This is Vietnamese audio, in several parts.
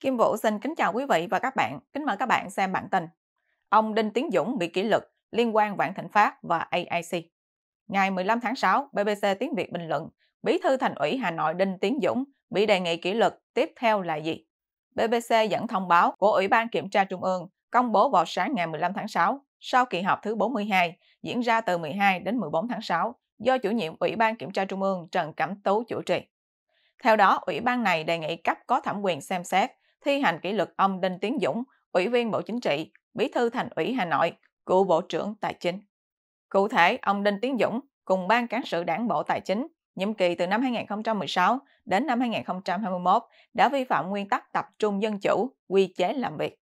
Kim Vũ xin kính chào quý vị và các bạn. Kính mời các bạn xem bản tin. Ông Đinh Tiến Dũng bị kỷ luật liên quan Vạn Thịnh Phát và AIC. Ngày 15 tháng 6, BBC Tiếng Việt bình luận Bí thư Thành ủy Hà Nội Đinh Tiến Dũng bị đề nghị kỷ luật tiếp theo là gì? BBC dẫn thông báo của Ủy ban Kiểm tra Trung ương công bố vào sáng ngày 15 tháng 6 sau kỳ họp thứ 42 diễn ra từ 12 đến 14 tháng 6 do chủ nhiệm Ủy ban Kiểm tra Trung ương Trần Cẩm Tú chủ trì. Theo đó, ủy ban này đề nghị cấp có thẩm quyền xem xét thi hành kỷ luật ông Đinh Tiến Dũng, Ủy viên Bộ Chính trị, Bí thư Thành ủy Hà Nội, cựu Bộ trưởng Tài chính. Cụ thể, ông Đinh Tiến Dũng cùng Ban Cán sự Đảng Bộ Tài chính nhiệm kỳ từ năm 2016 đến năm 2021 đã vi phạm nguyên tắc tập trung dân chủ, quy chế làm việc.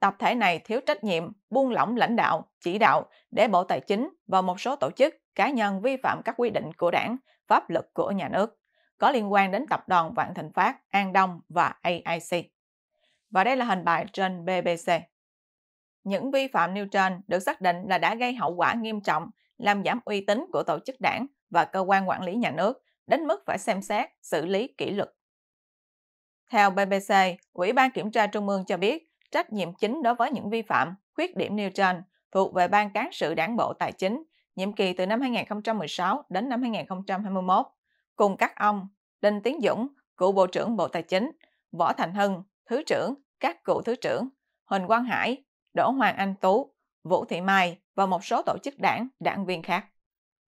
Tập thể này thiếu trách nhiệm, buông lỏng lãnh đạo, chỉ đạo để Bộ Tài chính và một số tổ chức, cá nhân vi phạm các quy định của đảng, pháp luật của nhà nước có liên quan đến tập đoàn Vạn Thịnh Phát, An Đông và AIC và đây là hình bài trên BBC. Những vi phạm nêu trên được xác định là đã gây hậu quả nghiêm trọng, làm giảm uy tín của tổ chức đảng và cơ quan quản lý nhà nước, đến mức phải xem xét, xử lý kỷ luật. Theo BBC, Ủy ban Kiểm tra Trung ương cho biết trách nhiệm chính đối với những vi phạm, khuyết điểm nêu trên thuộc về Ban Cán sự Đảng Bộ Tài chính, nhiệm kỳ từ năm 2016 đến năm 2021, cùng các ông Đinh Tiến Dũng, cựu Bộ trưởng Bộ Tài chính, Võ Thành Hưng, Thứ trưởng, các cựu Thứ trưởng, Huỳnh Quang Hải, Đỗ Hoàng Anh Tú, Vũ Thị Mai và một số tổ chức đảng, đảng viên khác.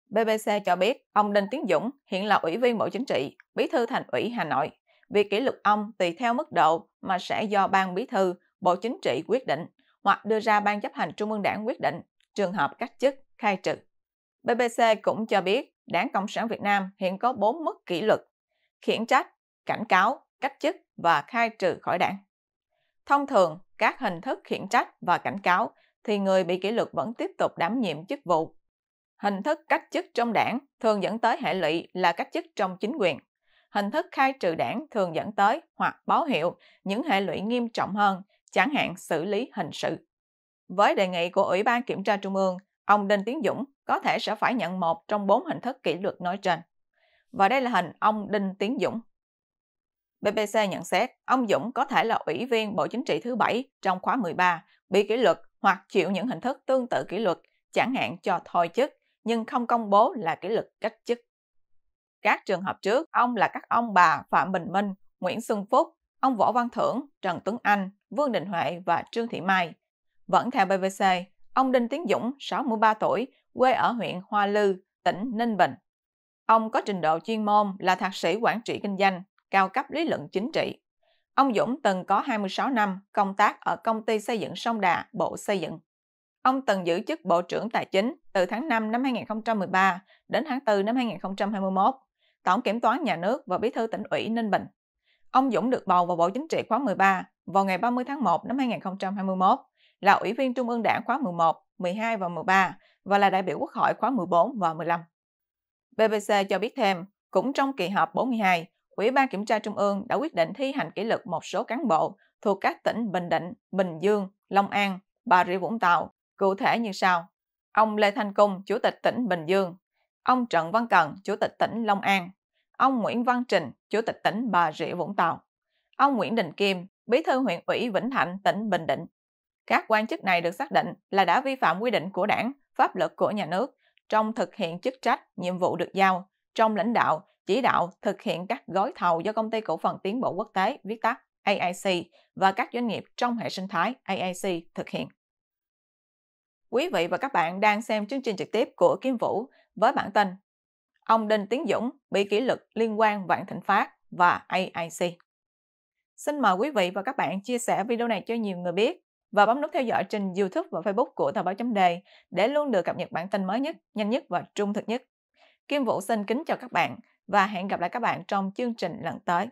BBC cho biết ông Đinh Tiến Dũng hiện là Ủy viên Bộ Chính trị, Bí thư Thành ủy Hà Nội. Việc kỷ luật ông tùy theo mức độ mà sẽ do Ban Bí thư, Bộ Chính trị quyết định hoặc đưa ra Ban chấp hành Trung ương đảng quyết định, trường hợp cách chức, khai trừ. BBC cũng cho biết Đảng Cộng sản Việt Nam hiện có 4 mức kỷ luật, khiển trách, cảnh cáo, cách chức và khai trừ khỏi đảng. Thông thường, các hình thức khiển trách và cảnh cáo thì người bị kỷ luật vẫn tiếp tục đảm nhiệm chức vụ. Hình thức cách chức trong đảng thường dẫn tới hệ lụy là cách chức trong chính quyền. Hình thức khai trừ đảng thường dẫn tới hoặc báo hiệu những hệ lụy nghiêm trọng hơn, chẳng hạn xử lý hình sự. Với đề nghị của Ủy ban Kiểm tra Trung ương, ông Đinh Tiến Dũng có thể sẽ phải nhận một trong bốn hình thức kỷ luật nói trên. Và đây là hình ông Đinh Tiến Dũng. BBC nhận xét ông Dũng có thể là ủy viên Bộ Chính trị thứ bảy trong khóa 13, bị kỷ luật hoặc chịu những hình thức tương tự kỷ luật, chẳng hạn cho thôi chức, nhưng không công bố là kỷ luật cách chức. Các trường hợp trước, ông là các ông bà Phạm Bình Minh, Nguyễn Xuân Phúc, ông Võ Văn Thưởng, Trần Tuấn Anh, Vương Đình Huệ và Trương Thị Mai. Vẫn theo BBC, ông Đinh Tiến Dũng, 63 tuổi, quê ở huyện Hoa Lư, tỉnh Ninh Bình. Ông có trình độ chuyên môn là thạc sĩ quản trị kinh doanh, cao cấp lý luận chính trị. Ông Dũng từng có 26 năm công tác ở công ty xây dựng Sông Đà, Bộ Xây dựng. Ông từng giữ chức Bộ trưởng Tài chính từ tháng 5 năm 2013 đến tháng 4 năm 2021, Tổng Kiểm toán Nhà nước và Bí thư tỉnh ủy Ninh Bình. Ông Dũng được bầu vào Bộ Chính trị khóa 13 vào ngày 30 tháng 1 năm 2021, là Ủy viên Trung ương Đảng khóa 11, 12 và 13 và là đại biểu Quốc hội khóa 14 và 15. BBC cho biết thêm, cũng trong kỳ họp 42, Ủy ban Kiểm tra Trung ương đã quyết định thi hành kỷ luật một số cán bộ thuộc các tỉnh Bình Định, Bình Dương, Long An, Bà Rịa Vũng Tàu, cụ thể như sau. Ông Lê Thanh Cung, Chủ tịch tỉnh Bình Dương, ông Trần Văn Cần, Chủ tịch tỉnh Long An, ông Nguyễn Văn Trình, Chủ tịch tỉnh Bà Rịa Vũng Tàu, ông Nguyễn Đình Kim, Bí thư huyện ủy Vĩnh Thạnh, tỉnh Bình Định. Các quan chức này được xác định là đã vi phạm quy định của đảng, pháp luật của nhà nước trong thực hiện chức trách, nhiệm vụ được giao, trong lãnh đạo chỉ đạo thực hiện các gói thầu do công ty cổ phần tiến bộ quốc tế viết tắt AIC và các doanh nghiệp trong hệ sinh thái AIC thực hiện. Quý vị và các bạn đang xem chương trình trực tiếp của Kim Vũ với bản tin Ông Đinh Tiến Dũng bị kỷ luật liên quan Vạn Thịnh Phát và AIC. Xin mời quý vị và các bạn chia sẻ video này cho nhiều người biết và bấm nút theo dõi trên YouTube và Facebook của Tờ báo chấm đề để luôn được cập nhật bản tin mới nhất, nhanh nhất và trung thực nhất. Kim Vũ xin kính chào các bạn và hẹn gặp lại các bạn trong chương trình lần tới.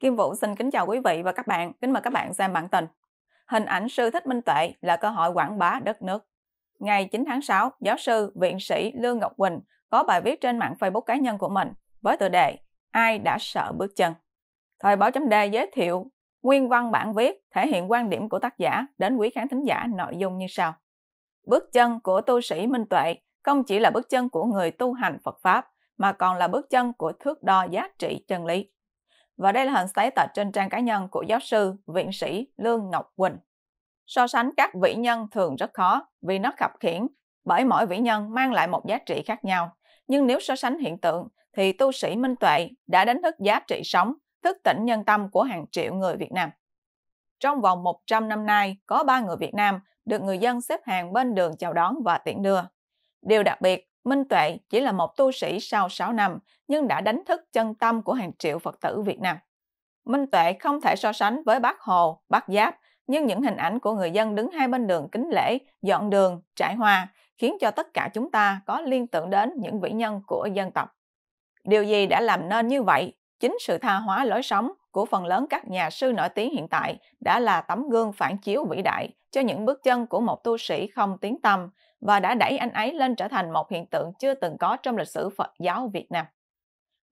Kim Vũ xin kính chào quý vị và các bạn, kính mời các bạn xem bản tin. Hình ảnh sư Thích Minh Tuệ là cơ hội quảng bá đất nước. Ngày 9 tháng 6, giáo sư, viện sĩ Lương Ngọc Quỳnh có bài viết trên mạng Facebook cá nhân của mình với tựa đề Ai đã sợ bước chân? Thời báo chấm D giới thiệu nguyên văn bản viết thể hiện quan điểm của tác giả đến quý khán thính giả nội dung như sau. Bước chân của tu sĩ Minh Tuệ không chỉ là bước chân của người tu hành Phật Pháp, mà còn là bước chân của thước đo giá trị chân lý. Và đây là hình status trên trang cá nhân của giáo sư, viện sĩ Lương Ngọc Quỳnh. So sánh các vĩ nhân thường rất khó vì nó khập khiển, bởi mỗi vĩ nhân mang lại một giá trị khác nhau. Nhưng nếu so sánh hiện tượng, thì tu sĩ Minh Tuệ đã đánh thức giá trị sống, thức tỉnh nhân tâm của hàng triệu người Việt Nam. Trong vòng 100 năm nay, có 3 người Việt Nam được người dân xếp hàng bên đường chào đón và tiễn đưa. Điều đặc biệt, Minh Tuệ chỉ là một tu sĩ sau 6 năm nhưng đã đánh thức chân tâm của hàng triệu Phật tử Việt Nam. Minh Tuệ không thể so sánh với bác Hồ, bác Giáp, nhưng những hình ảnh của người dân đứng hai bên đường kính lễ, dọn đường, trải hoa khiến cho tất cả chúng ta có liên tưởng đến những vĩ nhân của dân tộc. Điều gì đã làm nên như vậy? Chính sự tha hóa lối sống của phần lớn các nhà sư nổi tiếng hiện tại đã là tấm gương phản chiếu vĩ đại cho những bước chân của một tu sĩ không tiến tâm, và đã đẩy anh ấy lên trở thành một hiện tượng chưa từng có trong lịch sử Phật giáo Việt Nam.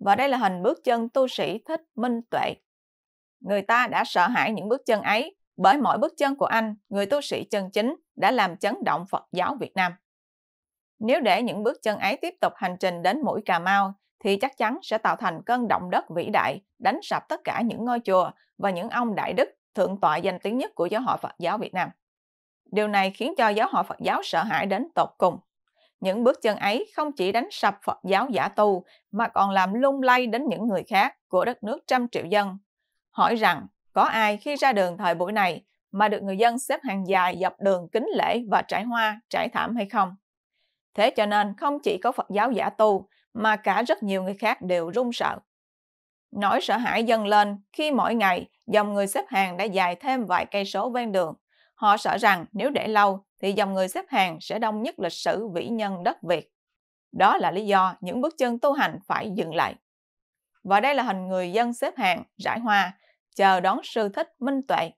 Và đây là hình bước chân tu sĩ thích minh tuệ. Người ta đã sợ hãi những bước chân ấy bởi mỗi bước chân của anh, người tu sĩ chân chính đã làm chấn động Phật giáo Việt Nam. Nếu để những bước chân ấy tiếp tục hành trình đến mũi Cà Mau, thì chắc chắn sẽ tạo thành cơn động đất vĩ đại, đánh sập tất cả những ngôi chùa và những ông đại đức thượng tọa danh tiếng nhất của giáo hội Phật giáo Việt Nam. Điều này khiến cho giáo hội Phật giáo sợ hãi đến tột cùng. Những bước chân ấy không chỉ đánh sập Phật giáo giả tu mà còn làm lung lay đến những người khác của đất nước trăm triệu dân. Hỏi rằng có ai khi ra đường thời buổi này mà được người dân xếp hàng dài dọc đường kính lễ và trải hoa, trải thảm hay không? Thế cho nên không chỉ có Phật giáo giả tu mà cả rất nhiều người khác đều run sợ. Nỗi sợ hãi dâng lên khi mỗi ngày dòng người xếp hàng đã dài thêm vài cây số ven đường. Họ sợ rằng nếu để lâu thì dòng người xếp hàng sẽ đông nhất lịch sử vĩ nhân đất Việt. Đó là lý do những bước chân tu hành phải dừng lại. Và đây là hình người dân xếp hàng, rải hoa, chờ đón sư thích minh tuệ.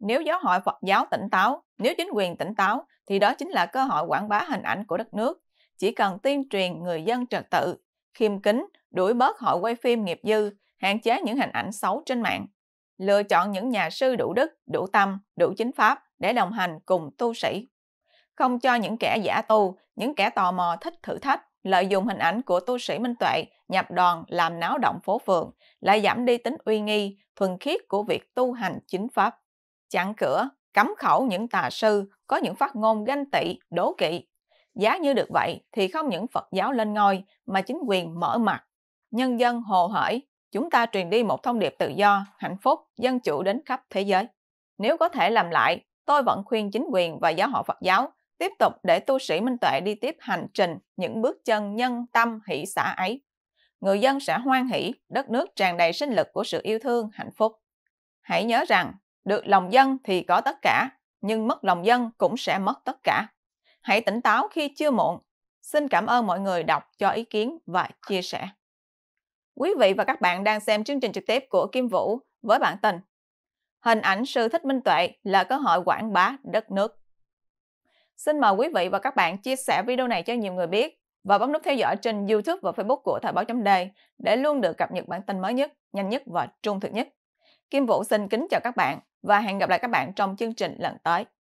Nếu giáo hội Phật giáo tỉnh táo, nếu chính quyền tỉnh táo, thì đó chính là cơ hội quảng bá hình ảnh của đất nước. Chỉ cần tuyên truyền người dân trật tự, khiêm kính, đuổi bớt hội quay phim nghiệp dư, hạn chế những hình ảnh xấu trên mạng lựa chọn những nhà sư đủ đức, đủ tâm, đủ chính pháp để đồng hành cùng tu sĩ. Không cho những kẻ giả tu, những kẻ tò mò thích thử thách, lợi dụng hình ảnh của tu sĩ minh tuệ, nhập đoàn làm náo động phố phường, lại giảm đi tính uy nghi, thuần khiết của việc tu hành chính pháp. Chặn cửa, cấm khẩu những tà sư có những phát ngôn ganh tị, đố kỵ. Giá như được vậy thì không những Phật giáo lên ngôi mà chính quyền mở mặt. Nhân dân hồ hởi, chúng ta truyền đi một thông điệp tự do, hạnh phúc, dân chủ đến khắp thế giới. Nếu có thể làm lại, tôi vẫn khuyên chính quyền và giáo hội Phật giáo tiếp tục để tu sĩ minh tuệ đi tiếp hành trình những bước chân nhân tâm hỷ xã ấy. Người dân sẽ hoan hỷ, đất nước tràn đầy sinh lực của sự yêu thương, hạnh phúc. Hãy nhớ rằng, được lòng dân thì có tất cả, nhưng mất lòng dân cũng sẽ mất tất cả. Hãy tỉnh táo khi chưa muộn. Xin cảm ơn mọi người đọc cho ý kiến và chia sẻ. Quý vị và các bạn đang xem chương trình trực tiếp của Kim Vũ với bản tin Hình ảnh sư thích minh tuệ là cơ hội quảng bá đất nước. Xin mời quý vị và các bạn chia sẻ video này cho nhiều người biết và bấm nút theo dõi trên YouTube và Facebook của Thời báo chấm đề để luôn được cập nhật bản tin mới nhất, nhanh nhất và trung thực nhất. Kim Vũ xin kính chào các bạn và hẹn gặp lại các bạn trong chương trình lần tới.